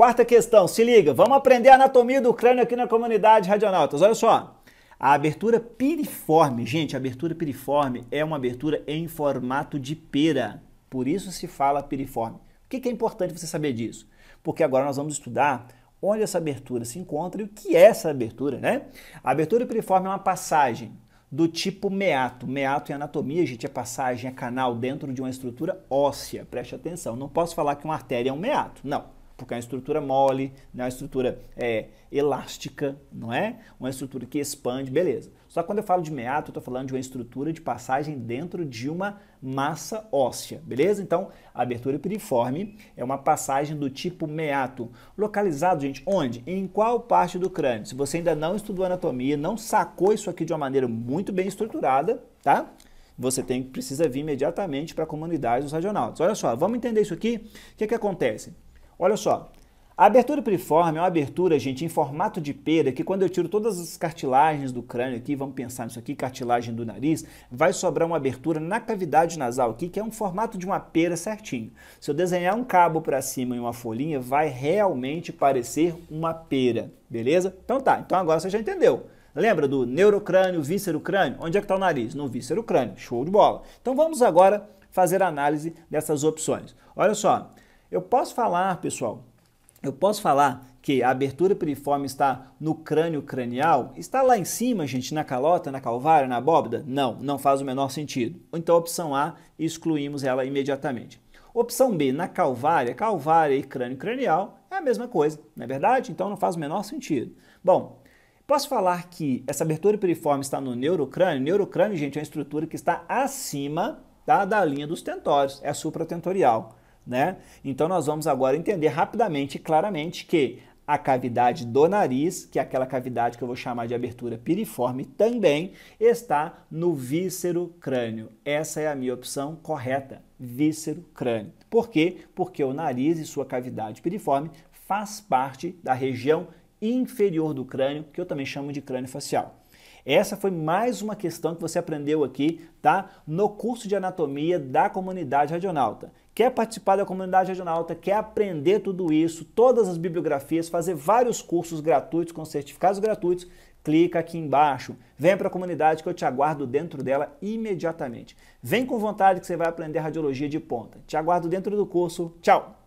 Quarta questão, se liga, vamos aprender a anatomia do crânio aqui na comunidade Radionautas. Olha só. A abertura piriforme, gente, a abertura piriforme é uma abertura em formato de pera. Por isso se fala piriforme. O que é importante você saber disso? Porque agora nós vamos estudar onde essa abertura se encontra e o que é essa abertura, né? A abertura piriforme é uma passagem do tipo meato. Meato em anatomia, gente, é passagem, é canal dentro de uma estrutura óssea. Preste atenção, não posso falar que uma artéria é um meato, não porque é uma estrutura mole, né? uma estrutura é, elástica, não é? Uma estrutura que expande, beleza. Só que quando eu falo de meato, eu estou falando de uma estrutura de passagem dentro de uma massa óssea, beleza? Então, a abertura piriforme é uma passagem do tipo meato, localizado, gente, onde? Em qual parte do crânio? Se você ainda não estudou anatomia, não sacou isso aqui de uma maneira muito bem estruturada, tá? você tem precisa vir imediatamente para a comunidade dos radionautas. Olha só, vamos entender isso aqui. O que, que acontece? Olha só, a abertura piriforme é uma abertura, gente, em formato de pera, que quando eu tiro todas as cartilagens do crânio aqui, vamos pensar nisso aqui, cartilagem do nariz, vai sobrar uma abertura na cavidade nasal aqui, que é um formato de uma pera certinho. Se eu desenhar um cabo para cima e uma folhinha, vai realmente parecer uma pera, beleza? Então tá, então agora você já entendeu. Lembra do neurocrânio, víscero crânio? Onde é que está o nariz? No víscero crânio. Show de bola. Então vamos agora fazer a análise dessas opções. Olha só, eu posso falar, pessoal, eu posso falar que a abertura piriforme está no crânio cranial? Está lá em cima, gente, na calota, na calvária, na abóbada? Não, não faz o menor sentido. Então, opção A, excluímos ela imediatamente. Opção B, na calvária, calvária e crânio cranial é a mesma coisa, não é verdade? Então, não faz o menor sentido. Bom, posso falar que essa abertura piriforme está no neurocrânio? Neurocrânio, gente, é uma estrutura que está acima tá, da linha dos tentórios, é supratentorial né? Então nós vamos agora entender rapidamente e claramente que a cavidade do nariz, que é aquela cavidade que eu vou chamar de abertura piriforme, também está no víscero crânio. Essa é a minha opção correta, víscero crânio. Por quê? Porque o nariz e sua cavidade piriforme faz parte da região inferior do crânio, que eu também chamo de crânio facial. Essa foi mais uma questão que você aprendeu aqui, tá? No curso de anatomia da comunidade radionauta quer participar da comunidade Radionauta? Tá? quer aprender tudo isso, todas as bibliografias, fazer vários cursos gratuitos com certificados gratuitos, clica aqui embaixo. Vem para a comunidade que eu te aguardo dentro dela imediatamente. Vem com vontade que você vai aprender radiologia de ponta. Te aguardo dentro do curso. Tchau!